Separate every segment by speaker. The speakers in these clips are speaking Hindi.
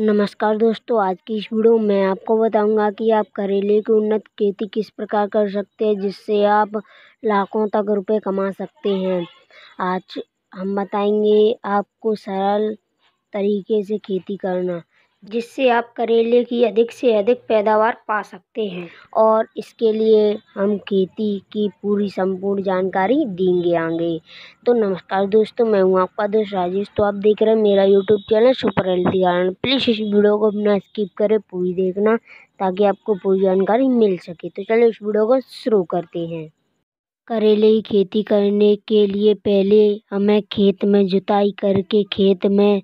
Speaker 1: नमस्कार दोस्तों आज की इस वीडियो में आपको बताऊंगा कि आप करेले की उन्नत खेती किस प्रकार कर सकते हैं जिससे आप लाखों तक रुपए कमा सकते हैं आज हम बताएंगे आपको सरल तरीके से खेती करना जिससे आप करेले की अधिक से अधिक पैदावार पा सकते हैं और इसके लिए हम खेती की पूरी संपूर्ण जानकारी देंगे आगे तो नमस्कार दोस्तों मैं हूँ आपका दोस्त राजेश तो आप देख रहे हैं मेरा YouTube channel super healthy garden please इस वीडियो को अपना स्किप करें पूरी देखना ताकि आपको पूरी जानकारी मिल सके तो चलो इस वीडियो को शुरू करते हैं करेले की खेती करने के लिए पहले हमें खेत में जुताई करके खेत में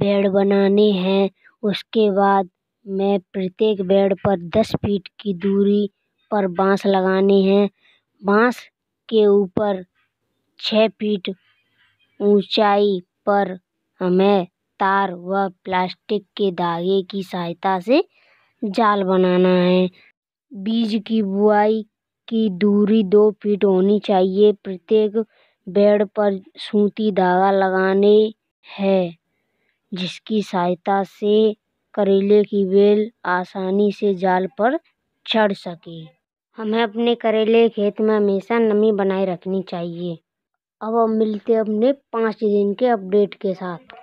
Speaker 1: बेड बनाने हैं उसके बाद मैं प्रत्येक बेड पर दस फीट की दूरी पर बाँस लगाने हैं बाँस के ऊपर छः फीट ऊंचाई पर हमें तार व प्लास्टिक के धागे की सहायता से जाल बनाना है बीज की बुआई की दूरी दो फीट होनी चाहिए प्रत्येक बेड पर सूती धागा लगाने हैं जिसकी सहायता से करेले की बेल आसानी से जाल पर चढ़ सके हमें अपने करेले खेत में हमेशा नमी बनाए रखनी चाहिए अब हम मिलते अपने पाँच दिन के अपडेट के साथ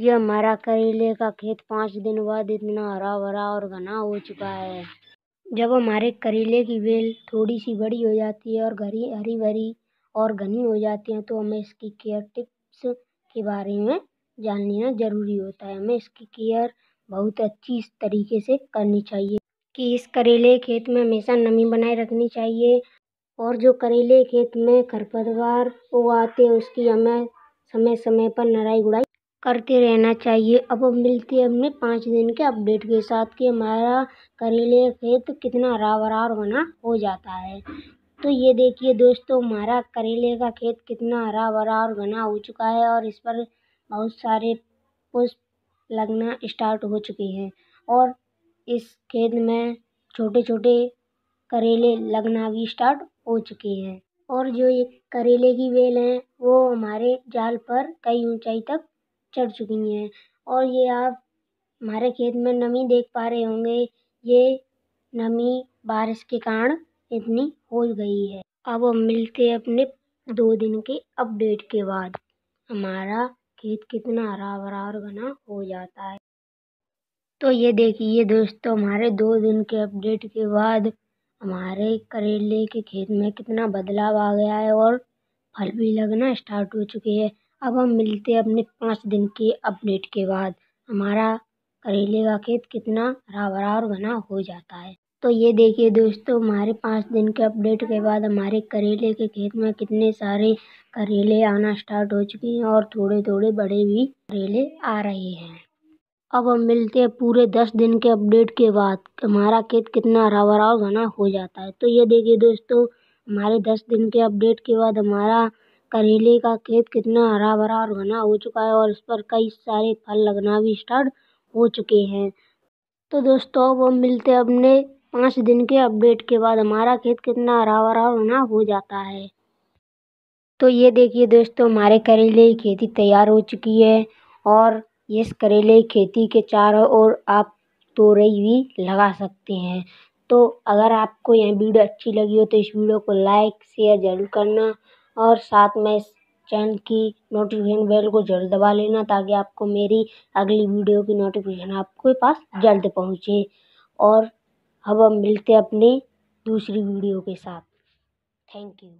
Speaker 1: ये हमारा करेले का खेत पाँच दिन बाद इतना हरा भरा और घना हो चुका है जब हमारे करेले की बेल थोड़ी सी बड़ी हो जाती है और घरी हरी भरी और घनी हो जाती है तो हमें इसकी केयर टिप्स के बारे में जान लेना ज़रूरी होता है हमें इसकी केयर बहुत अच्छी इस तरीके से करनी चाहिए कि इस करेले खेत में हमेशा नमी बनाए रखनी चाहिए और जो करेले खेत में खरपतवार वो आते हैं उसकी हमें समय समय पर नराई गुड़ाई करते रहना चाहिए अब हम मिलते हैं हमने पाँच दिन के अपडेट के साथ कि हमारा करेले खेत कितना हरा भरा बना हो जाता है तो ये देखिए दोस्तों हमारा करेले का खेत कितना हरा भरा और घना हो चुका है और इस पर बहुत सारे पुष्प लगना स्टार्ट हो चुके हैं और इस खेत में छोटे छोटे करेले लगना भी स्टार्ट हो चुके हैं और जो ये करेले की बेल हैं वो हमारे जाल पर कई ऊंचाई तक चढ़ चुकी हैं और ये आप हमारे खेत में नमी देख पा रहे होंगे ये नमी बारिश के कारण इतनी हो गई है अब हम मिलते हैं अपने दो दिन के अपडेट के बाद हमारा खेत कितना हरा भरा और घना हो जाता है तो ये देखिए दोस्तों हमारे दो दिन के अपडेट के बाद हमारे करेले के खेत में कितना बदलाव आ गया है और फल भी लगना स्टार्ट हो चुके हैं अब हम मिलते हैं अपने पाँच दिन के अपडेट के बाद हमारा करेले का खेत कितना हरा भरा और घना हो जाता है तो ये देखिए दोस्तों हमारे पाँच दिन के अपडेट के बाद हमारे करेले के खेत में कितने सारे करेले आना स्टार्ट हो चुके हैं और थोड़े थोड़े बड़े भी करेले आ रहे हैं अब हम मिलते हैं पूरे दस दिन के अपडेट के बाद हमारा खेत कितना हरा भरा और घना हो जाता है तो ये देखिए दोस्तों हमारे दस दिन के अपडेट के बाद हमारा करेले का खेत कितना हरा भरा और घना हो चुका है और इस पर कई सारे फल लगना भी स्टार्ट हो चुके हैं तो दोस्तों अब हम मिलते हैं अपने पाँच दिन के अपडेट के बाद हमारा खेत कितना हरा भरा होना हो जाता है तो ये देखिए दोस्तों हमारे करेले की खेती तैयार हो चुकी है और इस करेले की खेती के चारों ओर आप तोरई भी लगा सकते हैं तो अगर आपको यह वीडियो अच्छी लगी हो तो इस वीडियो को लाइक शेयर ज़रूर करना और साथ में इस चैनल की नोटिफिकेशन बेल को जरूर दबा लेना ताकि आपको मेरी अगली वीडियो की नोटिफिकेशन आपके पास जल्द पहुँचे और अब हम मिलते हैं अपनी दूसरी वीडियो के साथ थैंक यू